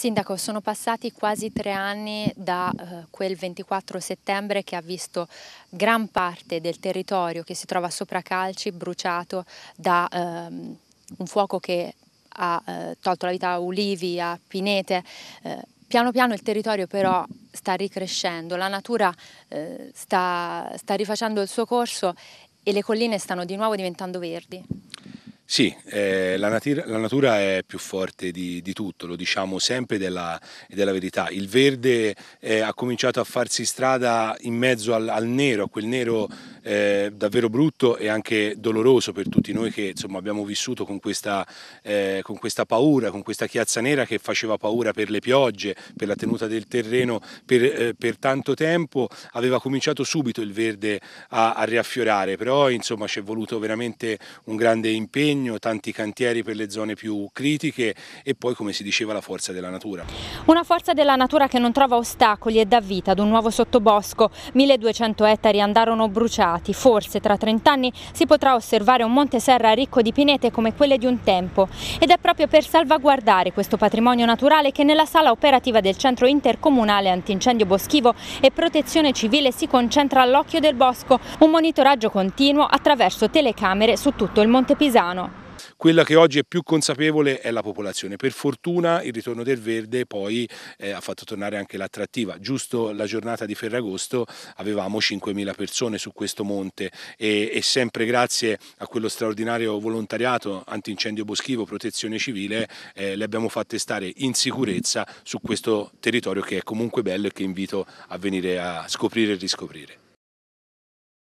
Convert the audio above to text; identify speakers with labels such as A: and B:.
A: Sindaco, sono passati quasi tre anni da eh, quel 24 settembre che ha visto gran parte del territorio che si trova sopra Calci bruciato da ehm, un fuoco che ha eh, tolto la vita a ulivi, a pinete. Eh, piano piano il territorio però sta ricrescendo, la natura eh, sta, sta rifacendo il suo corso e le colline stanno di nuovo diventando verdi.
B: Sì, eh, la, natura, la, natura, è più forte di, di tutto, lo diciamo sempre della, della verità. Il verde eh, ha cominciato a farsi strada in mezzo al, al nero, a quel nero eh, davvero brutto e anche doloroso per tutti noi che insomma, abbiamo vissuto con questa, eh, con questa, paura, con questa chiazza nera che faceva paura per le piogge, per la tenuta del terreno per, eh, per tanto tempo, aveva cominciato subito il verde a, a riaffiorare, però insomma ci è voluto veramente un grande impegno, tanti cantieri per le zone più critiche e poi come si diceva la forza della natura.
A: Una forza della natura che non trova ostacoli e dà vita ad un nuovo sottobosco, 1200 ettari andarono bruciati superati. Forse tra 30 anni si potrà osservare un Monte Serra ricco di pinete come quelle di un tempo ed è proprio per salvaguardare questo patrimonio naturale che nella sala operativa del Centro Intercomunale Antincendio Boschivo e Protezione Civile si concentra all'occhio del bosco, un monitoraggio continuo attraverso telecamere su tutto il Monte Pisano.
B: Quella che oggi è più consapevole è la popolazione. Per fortuna il ritorno del verde poi eh, ha fatto tornare anche l'attrattiva. Giusto la giornata di Ferragosto avevamo 5.000 persone su questo monte e, e sempre grazie a quello straordinario volontariato antincendio boschivo, protezione civile, eh, le abbiamo fatte stare in sicurezza su questo territorio che è comunque bello e che invito a venire a scoprire e riscoprire.